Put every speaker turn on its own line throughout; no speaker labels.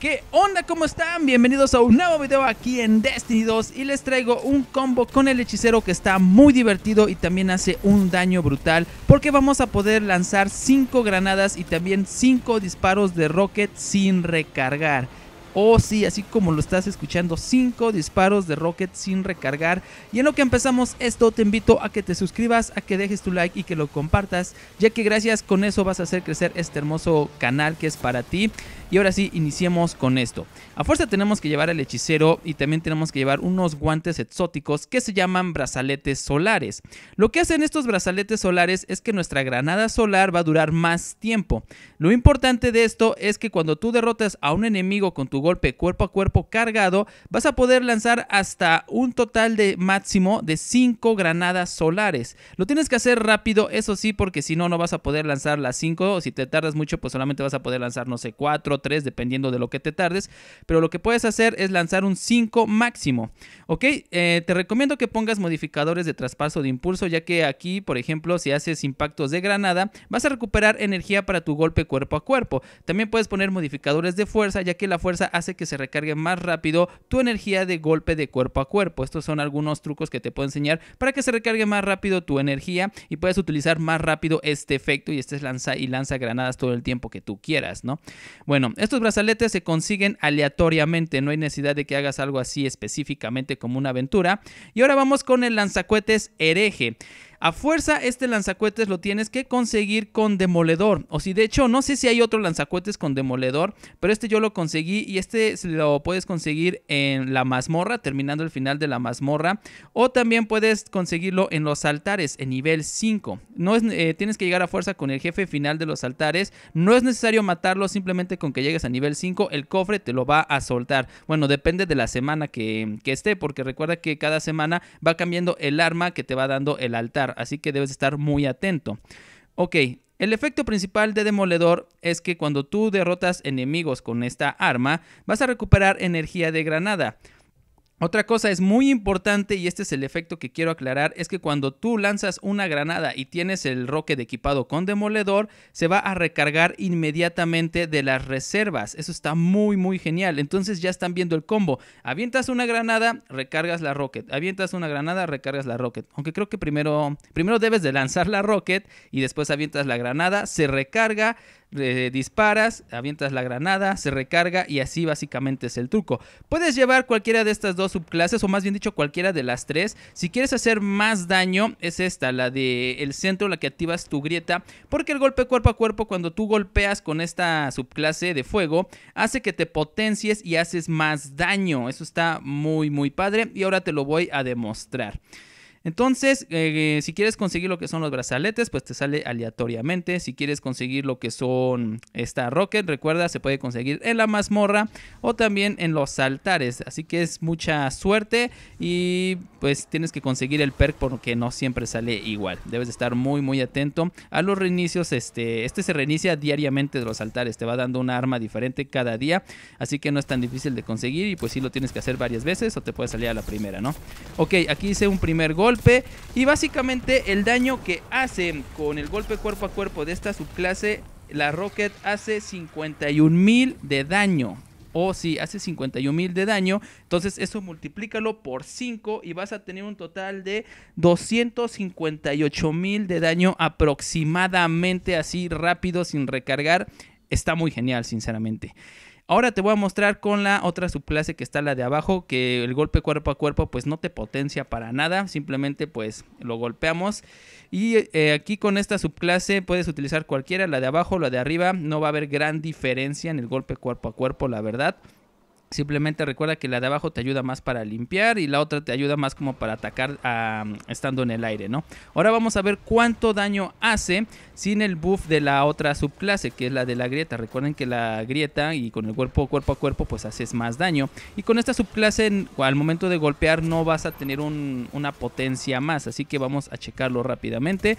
¿Qué onda? ¿Cómo están? Bienvenidos a un nuevo video aquí en Destiny 2 y les traigo un combo con el hechicero que está muy divertido y también hace un daño brutal porque vamos a poder lanzar 5 granadas y también 5 disparos de rocket sin recargar. Oh sí, así como lo estás escuchando, 5 disparos de Rocket sin recargar. Y en lo que empezamos esto, te invito a que te suscribas, a que dejes tu like y que lo compartas, ya que gracias con eso vas a hacer crecer este hermoso canal que es para ti. Y ahora sí, iniciemos con esto. A fuerza tenemos que llevar al hechicero y también tenemos que llevar unos guantes exóticos que se llaman brazaletes solares. Lo que hacen estos brazaletes solares es que nuestra granada solar va a durar más tiempo. Lo importante de esto es que cuando tú derrotas a un enemigo con tu golpe cuerpo a cuerpo cargado, vas a poder lanzar hasta un total de máximo de 5 granadas solares. Lo tienes que hacer rápido, eso sí, porque si no, no vas a poder lanzar las 5. si te tardas mucho, pues solamente vas a poder lanzar, no sé, 4, 3, dependiendo de lo que te tardes. Pero lo que puedes hacer es lanzar un 5 máximo. Ok, eh, te recomiendo que pongas modificadores de traspaso de impulso, ya que aquí, por ejemplo, si haces impactos de granada, vas a recuperar energía para tu golpe cuerpo a cuerpo. También puedes poner modificadores de fuerza, ya que la fuerza hace que se recargue más rápido tu energía de golpe de cuerpo a cuerpo. Estos son algunos trucos que te puedo enseñar para que se recargue más rápido tu energía y puedas utilizar más rápido este efecto y estés lanza y lanza granadas todo el tiempo que tú quieras, ¿no? Bueno, estos brazaletes se consiguen aleatoriamente, no hay necesidad de que hagas algo así específicamente como una aventura. Y ahora vamos con el lanzacuetes hereje. A fuerza, este lanzacuetes lo tienes que conseguir con demoledor. O si de hecho, no sé si hay otro lanzacuetes con demoledor, pero este yo lo conseguí y este lo puedes conseguir en la mazmorra, terminando el final de la mazmorra. O también puedes conseguirlo en los altares, en nivel 5. No es, eh, tienes que llegar a fuerza con el jefe final de los altares. No es necesario matarlo, simplemente con que llegues a nivel 5, el cofre te lo va a soltar. Bueno, depende de la semana que esté, porque recuerda que cada semana va cambiando el arma que te va dando el altar así que debes estar muy atento. Ok, el efecto principal de Demoledor es que cuando tú derrotas enemigos con esta arma, vas a recuperar energía de granada. Otra cosa es muy importante y este es el efecto que quiero aclarar, es que cuando tú lanzas una granada y tienes el rocket equipado con demoledor, se va a recargar inmediatamente de las reservas. Eso está muy muy genial. Entonces ya están viendo el combo. Avientas una granada, recargas la rocket. Avientas una granada, recargas la rocket. Aunque creo que primero primero debes de lanzar la rocket y después avientas la granada, se recarga, disparas, avientas la granada, se recarga y así básicamente es el truco. Puedes llevar cualquiera de estas dos subclases o más bien dicho cualquiera de las tres. Si quieres hacer más daño es esta, la de el centro, la que activas tu grieta, porque el golpe cuerpo a cuerpo cuando tú golpeas con esta subclase de fuego hace que te potencies y haces más daño. Eso está muy muy padre y ahora te lo voy a demostrar. Entonces, eh, eh, si quieres conseguir lo que son los brazaletes, pues te sale aleatoriamente. Si quieres conseguir lo que son esta rocket, recuerda, se puede conseguir en la mazmorra o también en los altares. Así que es mucha suerte y pues tienes que conseguir el perk porque no siempre sale igual. Debes estar muy, muy atento a los reinicios. Este, este se reinicia diariamente de los altares. Te va dando una arma diferente cada día. Así que no es tan difícil de conseguir y pues sí lo tienes que hacer varias veces o te puede salir a la primera, ¿no? Ok, aquí hice un primer gol y básicamente el daño que hace con el golpe cuerpo a cuerpo de esta subclase, la Rocket hace mil de daño. O oh, si sí, hace mil de daño, entonces eso multiplícalo por 5 y vas a tener un total de 258 mil de daño aproximadamente así rápido sin recargar. Está muy genial, sinceramente. Ahora te voy a mostrar con la otra subclase que está la de abajo, que el golpe cuerpo a cuerpo pues no te potencia para nada, simplemente pues lo golpeamos. Y eh, aquí con esta subclase puedes utilizar cualquiera, la de abajo, la de arriba, no va a haber gran diferencia en el golpe cuerpo a cuerpo, la verdad. Simplemente recuerda que la de abajo te ayuda más para limpiar y la otra te ayuda más como para atacar ah, estando en el aire, ¿no? Ahora vamos a ver cuánto daño hace sin el buff de la otra subclase, que es la de la grieta. Recuerden que la grieta y con el cuerpo a cuerpo pues haces más daño. Y con esta subclase al momento de golpear no vas a tener una potencia más, así que vamos a checarlo rápidamente.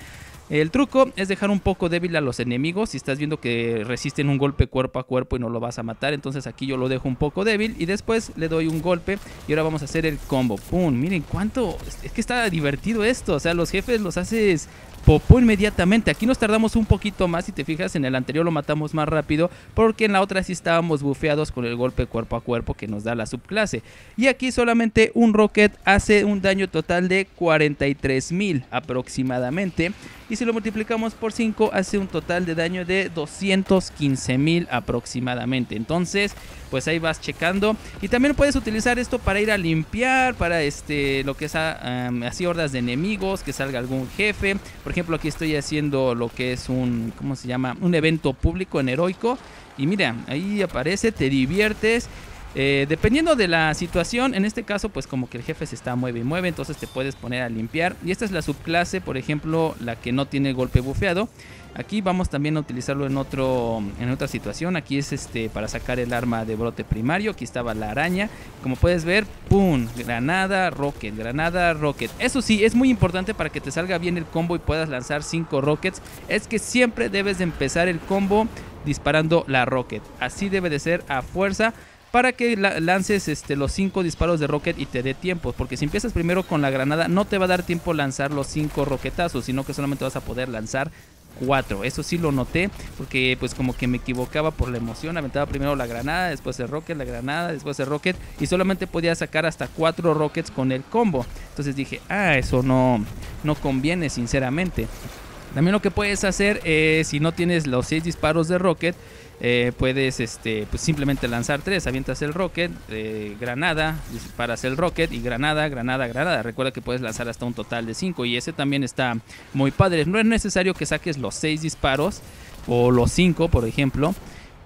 El truco es dejar un poco débil a los enemigos. Si estás viendo que resisten un golpe cuerpo a cuerpo y no lo vas a matar, entonces aquí yo lo dejo un poco débil y después le doy un golpe y ahora vamos a hacer el combo. ¡Pum! Miren cuánto... Es que está divertido esto. O sea, los jefes los haces popó inmediatamente. Aquí nos tardamos un poquito más, si te fijas, en el anterior lo matamos más rápido, porque en la otra sí estábamos bufeados con el golpe cuerpo a cuerpo que nos da la subclase. Y aquí solamente un rocket hace un daño total de 43 mil aproximadamente. Y si lo multiplicamos por 5 hace un total de daño de 215 mil aproximadamente. Entonces, pues ahí vas checando. Y también puedes utilizar esto para ir a limpiar, para este lo que es ah, así hordas de enemigos, que salga algún jefe. Por ejemplo, aquí estoy haciendo lo que es un, ¿cómo se llama? Un evento público en heroico. Y mira, ahí aparece, te diviertes eh, dependiendo de la situación, en este caso, pues como que el jefe se está mueve y mueve, entonces te puedes poner a limpiar. Y esta es la subclase, por ejemplo, la que no tiene golpe bufeado. Aquí vamos también a utilizarlo en, otro, en otra situación. Aquí es este para sacar el arma de brote primario. Aquí estaba la araña. Como puedes ver, ¡pum! Granada, rocket, granada, rocket. Eso sí, es muy importante para que te salga bien el combo y puedas lanzar 5 rockets. Es que siempre debes de empezar el combo disparando la rocket. Así debe de ser a fuerza para que lances este, los 5 disparos de rocket y te dé tiempo. Porque si empiezas primero con la granada, no te va a dar tiempo lanzar los 5 roquetazos, sino que solamente vas a poder lanzar 4. Eso sí lo noté, porque pues como que me equivocaba por la emoción. Aventaba primero la granada, después el rocket, la granada, después el rocket. Y solamente podía sacar hasta 4 rockets con el combo. Entonces dije, ah, eso no, no conviene, sinceramente. También lo que puedes hacer es, eh, si no tienes los 6 disparos de rocket, eh, puedes este, pues, simplemente lanzar 3. Avientas el rocket, eh, granada, disparas el rocket y granada, granada, granada. Recuerda que puedes lanzar hasta un total de 5 y ese también está muy padre. No es necesario que saques los 6 disparos o los 5, por ejemplo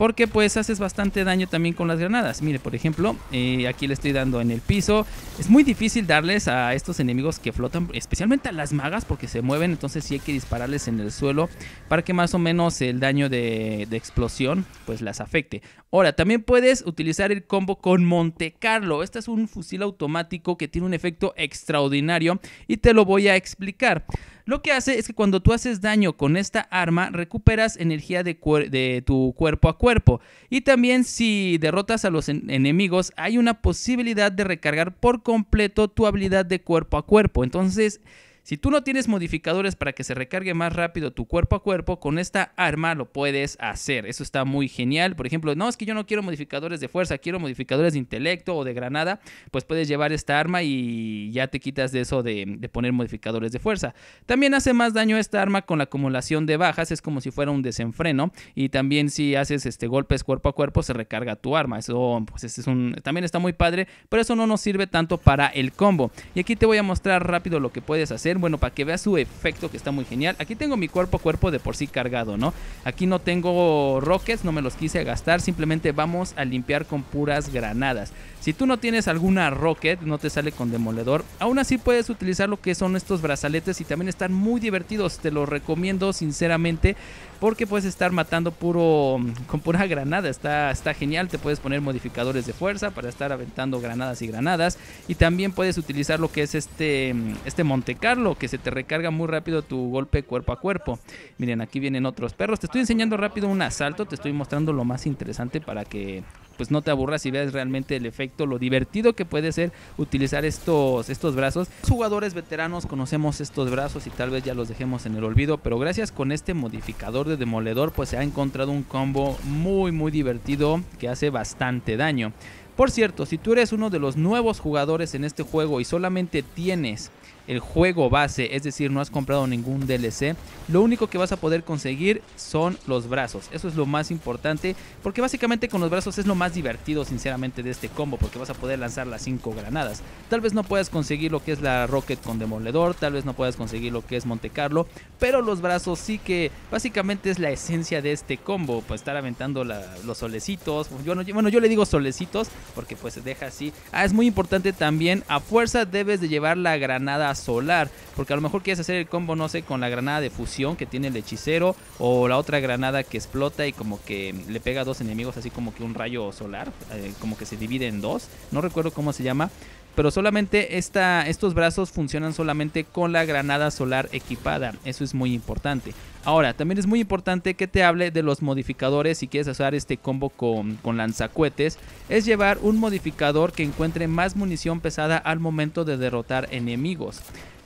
porque pues haces bastante daño también con las granadas. Mire, por ejemplo, eh, aquí le estoy dando en el piso. Es muy difícil darles a estos enemigos que flotan, especialmente a las magas porque se mueven, entonces sí hay que dispararles en el suelo para que más o menos el daño de, de explosión pues las afecte. Ahora, también puedes utilizar el combo con Monte Carlo. Este es un fusil automático que tiene un efecto extraordinario y te lo voy a explicar. Lo que hace es que cuando tú haces daño con esta arma, recuperas energía de, tu cuerpo a cuerpo. Y también si derrotas a los enemigos, hay una posibilidad de recargar por completo tu habilidad de cuerpo a cuerpo. Entonces si tú no tienes modificadores para que se recargue más rápido tu cuerpo a cuerpo, con esta arma lo puedes hacer. Eso está muy genial. Por ejemplo, no, es que yo no quiero modificadores de fuerza, quiero modificadores de intelecto o de granada. Pues puedes llevar esta arma y ya te quitas de eso de, poner modificadores de fuerza. También hace más daño esta arma con la acumulación de bajas, es como si fuera un desenfreno. Y también si haces este golpes cuerpo a cuerpo, se recarga tu arma. Eso pues este es un, también está muy padre, pero eso no nos sirve tanto para el combo. Y aquí te voy a mostrar rápido lo que puedes hacer. Bueno, para que vea su efecto que está muy genial. Aquí tengo mi cuerpo cuerpo de por sí cargado, ¿no? Aquí no tengo rockets, no me los quise gastar, simplemente vamos a limpiar con puras granadas. Si tú no tienes alguna Rocket, no te sale con demoledor. Aún así puedes utilizar lo que son estos brazaletes y también están muy divertidos. Te los recomiendo sinceramente porque puedes estar matando puro mm, con pura granada. Está, está genial. Te puedes poner modificadores de fuerza para estar aventando granadas y granadas. Y también puedes utilizar lo que es este, mm, este Monte Carlo que se te recarga muy rápido tu golpe cuerpo a cuerpo. Miren, aquí vienen otros perros. Te estoy enseñando rápido un asalto. Te estoy mostrando lo más interesante para que pues no te aburras y veas realmente el efecto, lo divertido que puede ser utilizar estos, estos brazos. jugadores veteranos conocemos estos brazos y tal vez ya los dejemos en el olvido, pero gracias con este modificador de demoledor pues se ha encontrado un combo muy muy divertido que hace bastante daño. Por cierto, si tú eres uno de los nuevos jugadores en este juego y solamente tienes el juego base, es decir, no has comprado ningún DLC. Lo único que vas a poder conseguir son los brazos. Eso es lo más importante, porque básicamente con los brazos es lo más divertido, sinceramente, de este combo, porque vas a poder lanzar las 5 granadas. Tal vez no puedas conseguir lo que es la Rocket con Demoledor, tal vez no puedas conseguir lo que es Monte Carlo, pero los brazos sí que básicamente es la esencia de este combo, pues estar aventando los solecitos. Yo bueno, yo le digo solecitos porque pues se deja así. Ah, es muy importante también, a fuerza debes de llevar la granada solar. Porque a lo mejor quieres hacer el combo, no sé, con la granada de fusión que tiene el hechicero. O la otra granada que explota y como que le pega a dos enemigos, así como que un rayo solar. Eh, como que se divide en dos. No recuerdo cómo se llama pero solamente esta, estos brazos funcionan solamente con la granada solar equipada. Eso es muy importante. Ahora, también es muy importante que te hable de los modificadores si quieres usar este combo con, con lanzacuetes. Es llevar un modificador que encuentre más munición pesada al momento de derrotar enemigos.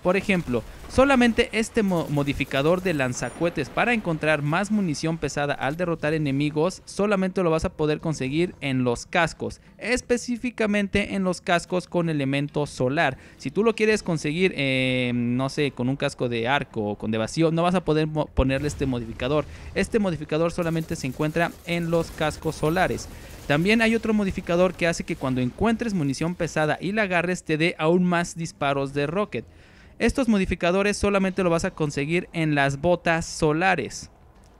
Por ejemplo, solamente este modificador de lanzacuetes para encontrar más munición pesada al derrotar enemigos solamente lo vas a poder conseguir en los cascos, específicamente en los cascos con elemento solar. Si tú lo quieres conseguir, eh, no sé, con un casco de arco o con de vacío, no vas a poder ponerle este modificador. Este modificador solamente se encuentra en los cascos solares. También hay otro modificador que hace que cuando encuentres munición pesada y la agarres te dé aún más disparos de rocket. Estos modificadores solamente lo vas a conseguir en las botas solares.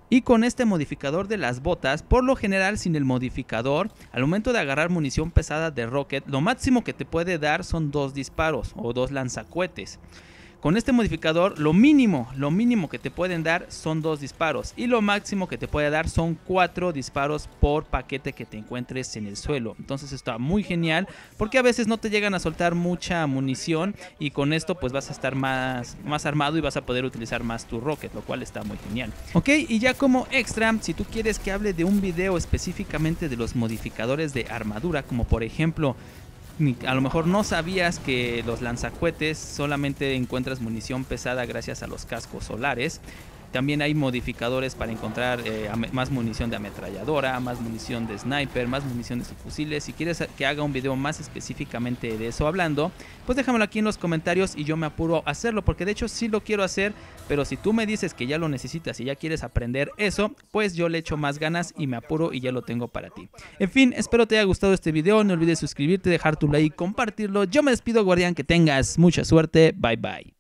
Y con este modificador de las botas, por lo general sin el modificador, al momento de agarrar munición pesada de Rocket, lo máximo que te puede dar son dos disparos o dos lanzacuetes. Con este modificador, lo mínimo, lo mínimo que te pueden dar son dos disparos y lo máximo que te puede dar son cuatro disparos por paquete que te encuentres en el suelo. Entonces está muy genial porque a veces no te llegan a soltar mucha munición y con esto pues vas a estar más, más armado y vas a poder utilizar más tu rocket, lo cual está muy genial. Ok, y ya como extra, si tú quieres que hable de un video específicamente de los modificadores de armadura, como por ejemplo a lo mejor no sabías que los lanzacuetes solamente encuentras munición pesada gracias a los cascos solares también hay modificadores para encontrar eh, más munición de ametralladora, más munición de sniper, más munición de fusiles. Si quieres que haga un video más específicamente de eso hablando, pues déjamelo aquí en los comentarios y yo me apuro a hacerlo, porque de hecho sí lo quiero hacer, pero si tú me dices que ya lo necesitas y ya quieres aprender eso, pues yo le echo más ganas y me apuro y ya lo tengo para ti. En fin, espero te haya gustado este video, no olvides suscribirte, dejar tu like, compartirlo. Yo me despido, guardián, que tengas mucha suerte, bye bye.